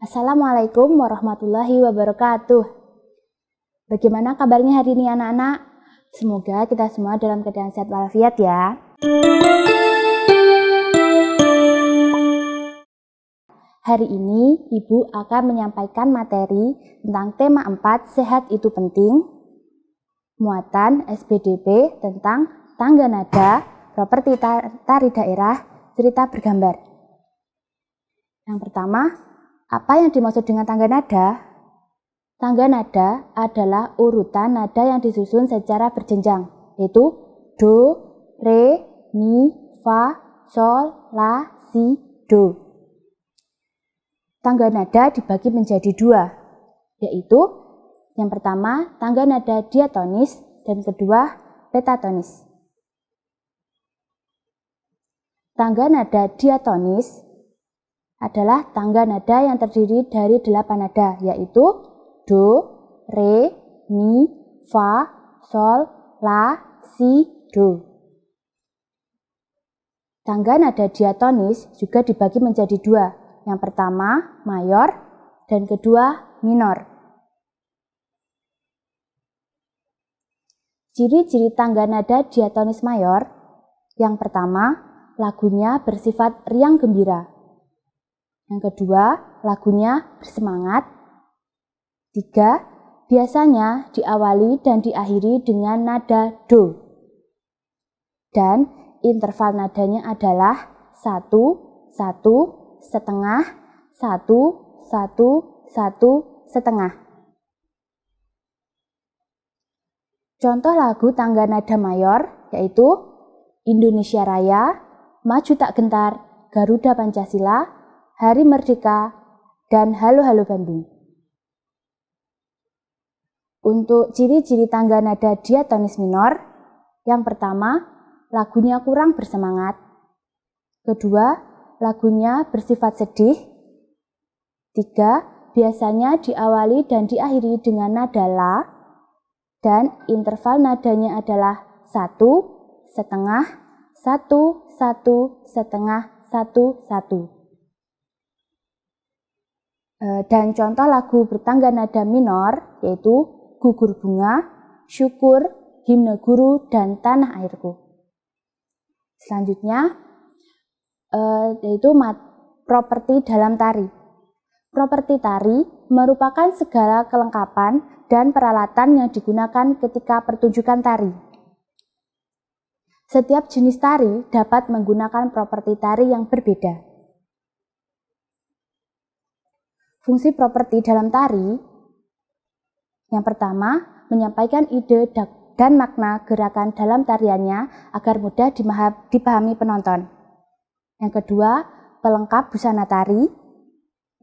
Assalamualaikum warahmatullahi wabarakatuh. Bagaimana kabarnya hari ini anak-anak? Semoga kita semua dalam keadaan sehat walafiat ya. Hari ini Ibu akan menyampaikan materi tentang tema 4 Sehat itu penting, muatan SBDP tentang tangga nada, properti tari daerah, cerita bergambar. Yang pertama, apa yang dimaksud dengan tangga nada? Tangga nada adalah urutan nada yang disusun secara berjenjang, yaitu do, re, mi, fa, sol, la, si, do. Tangga nada dibagi menjadi dua, yaitu yang pertama tangga nada diatonis dan kedua petatonis. Tangga nada diatonis adalah tangga nada yang terdiri dari delapan nada, yaitu do, re, mi, fa, sol, la, si, do. Tangga nada diatonis juga dibagi menjadi dua. Yang pertama, mayor, dan kedua, minor. Ciri-ciri tangga nada diatonis mayor, yang pertama, lagunya bersifat riang gembira, yang kedua, lagunya bersemangat. Tiga, biasanya diawali dan diakhiri dengan nada do. Dan interval nadanya adalah satu, satu, setengah, satu, satu, satu, setengah. Contoh lagu tangga nada mayor yaitu Indonesia Raya, Maju Tak Gentar, Garuda Pancasila, Hari Merdeka, dan Halo Halo Bandung. Untuk ciri-ciri tangga nada diatonis minor, yang pertama, lagunya kurang bersemangat. Kedua, lagunya bersifat sedih. Tiga, biasanya diawali dan diakhiri dengan nada la, dan interval nadanya adalah satu, setengah, satu, satu, setengah, satu, satu. Eh, dan contoh lagu bertangga nada minor yaitu Gugur Bunga, Syukur, Himne Guru, dan Tanah Airku. Selanjutnya, eh, yaitu properti dalam tari. Properti tari merupakan segala kelengkapan dan peralatan yang digunakan ketika pertunjukan tari. Setiap jenis tari dapat menggunakan properti tari yang berbeda. Fungsi properti dalam tari yang pertama, menyampaikan ide dan makna gerakan dalam tariannya agar mudah dipahami penonton. Yang kedua, pelengkap busana tari.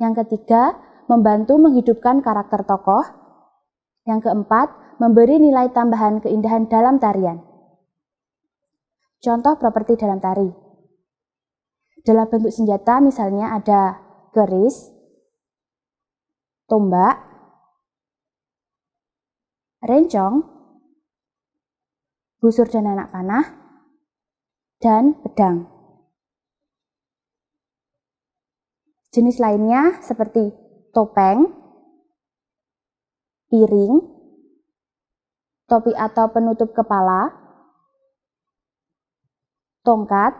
Yang ketiga, membantu menghidupkan karakter tokoh. Yang keempat, memberi nilai tambahan keindahan dalam tarian. Contoh properti dalam tari. Dalam bentuk senjata misalnya ada keris, tombak, rencong, busur dan anak panah, dan pedang. Jenis lainnya seperti topeng, piring, topi atau penutup kepala, tongkat,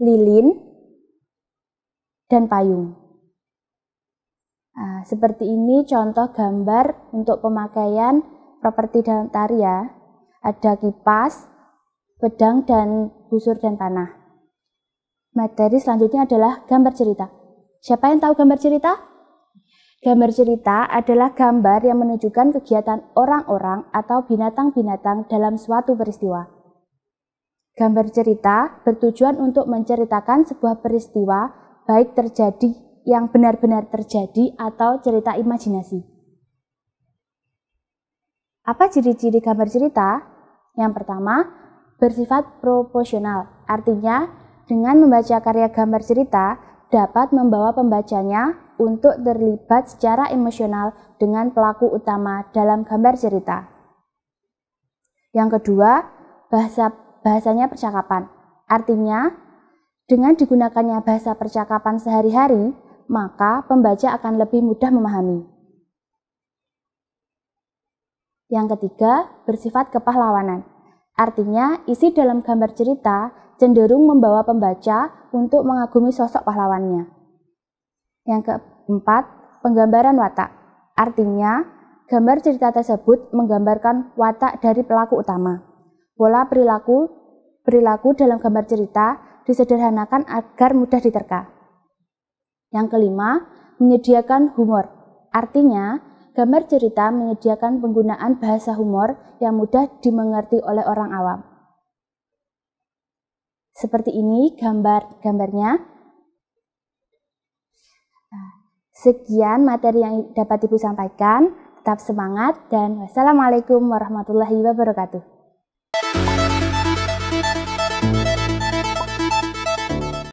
lilin, dan payung. Nah, seperti ini contoh gambar untuk pemakaian properti dalam tari ya. Ada kipas, pedang, dan busur dan panah. Materi selanjutnya adalah gambar cerita. Siapa yang tahu gambar cerita? Gambar cerita adalah gambar yang menunjukkan kegiatan orang-orang atau binatang-binatang dalam suatu peristiwa. Gambar cerita bertujuan untuk menceritakan sebuah peristiwa baik terjadi yang benar-benar terjadi atau cerita imajinasi. Apa ciri-ciri gambar cerita? Yang pertama, bersifat proporsional, artinya dengan membaca karya gambar cerita dapat membawa pembacanya untuk terlibat secara emosional dengan pelaku utama dalam gambar cerita. Yang kedua, bahasa bahasanya percakapan. Artinya, dengan digunakannya bahasa percakapan sehari-hari, maka pembaca akan lebih mudah memahami. Yang ketiga, bersifat kepahlawanan. Artinya, isi dalam gambar cerita cenderung membawa pembaca untuk mengagumi sosok pahlawannya. Yang keempat, penggambaran watak. Artinya, gambar cerita tersebut menggambarkan watak dari pelaku utama. Pola perilaku perilaku dalam gambar cerita disederhanakan agar mudah diterka. Yang kelima, menyediakan humor. Artinya, gambar cerita menyediakan penggunaan bahasa humor yang mudah dimengerti oleh orang awam. Seperti ini gambar-gambarnya. Sekian materi yang dapat Ibu sampaikan. Tetap semangat dan wassalamualaikum warahmatullahi wabarakatuh.